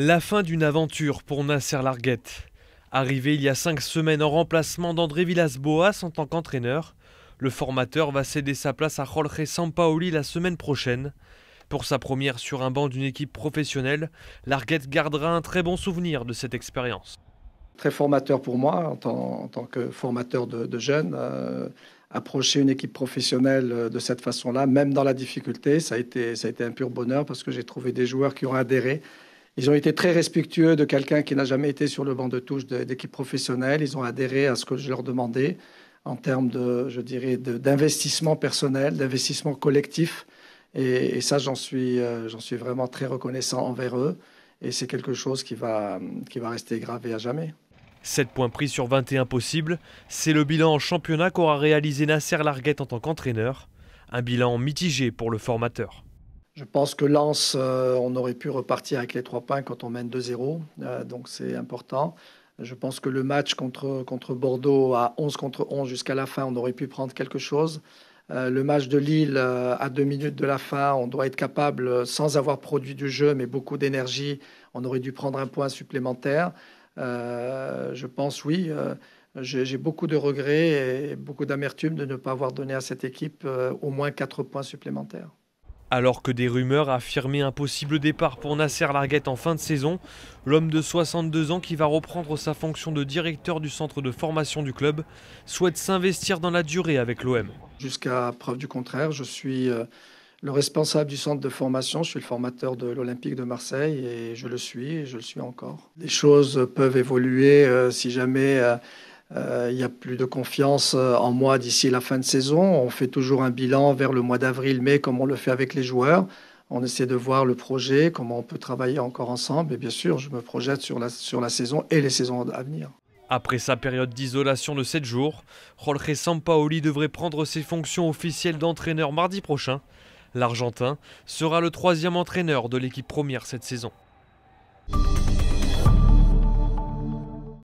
La fin d'une aventure pour Nasser Larguette. Arrivé il y a cinq semaines en remplacement d'André Villas-Boas en tant qu'entraîneur, le formateur va céder sa place à Jorge Sampaoli la semaine prochaine. Pour sa première sur un banc d'une équipe professionnelle, Larguette gardera un très bon souvenir de cette expérience. Très formateur pour moi en tant, que formateur de, jeunes. Euh, approcher une équipe professionnelle euh, de cette façon-là, même dans la difficulté, ça a été un pur bonheur parce que j'ai trouvé des joueurs qui ont adhéré ils ont été très respectueux de quelqu'un qui n'a jamais été sur le banc de touche d'équipe professionnelle. Ils ont adhéré à ce que je leur demandais en termes de, je dirais, d'investissement personnel, d'investissement collectif. Et, ça, j'en suis, euh, j'en suis vraiment très reconnaissant envers eux. Et c'est quelque chose qui va, qui va rester gravé à jamais. 7 points pris sur 21 possibles, c'est le bilan en championnat qu'aura réalisé Nasser Larguette en tant qu'entraîneur. Un bilan mitigé pour le formateur. Je pense que Lens, euh, on aurait pu repartir avec les trois points quand on mène 2-0, euh, donc c'est important. Je pense que le match contre, contre Bordeaux à 11 contre 11 jusqu'à la fin, on aurait pu prendre quelque chose. Euh, le match de Lille à deux minutes de la fin, on doit être capable, sans avoir produit du jeu, mais beaucoup d'énergie, on aurait dû prendre un point supplémentaire. je pense, oui. J'ai beaucoup de regrets et beaucoup d'amertume de ne pas avoir donné à cette équipe au moins quatre points supplémentaires. Alors que des rumeurs affirmaient un possible départ pour Nasser Larguette en fin de saison, l'homme de 62 ans qui va reprendre sa fonction de directeur du centre de formation du club souhaite s'investir dans la durée avec l'OM. Jusqu'à preuve du contraire, je suis euh, le responsable du centre de formation, je suis le formateur de l'Olympique de Marseille et je le suis et je le suis encore. Les choses peuvent évoluer euh, si jamais euh, euh, il n'y a plus de confiance euh, en moi d'ici la fin de saison. On fait toujours un bilan vers le mois d'avril-mai, comme on le fait avec les joueurs. On essaie de voir le projet, comment on peut travailler encore ensemble. Et bien sûr, je me projette sur la, sur la saison et les saisons à venir. Après sa période d'isolation de 7 jours, Jorge Sampaoli devrait prendre ses fonctions officielles d'entraîneur mardi prochain. L'Argentin sera le troisième entraîneur de l'équipe première cette saison.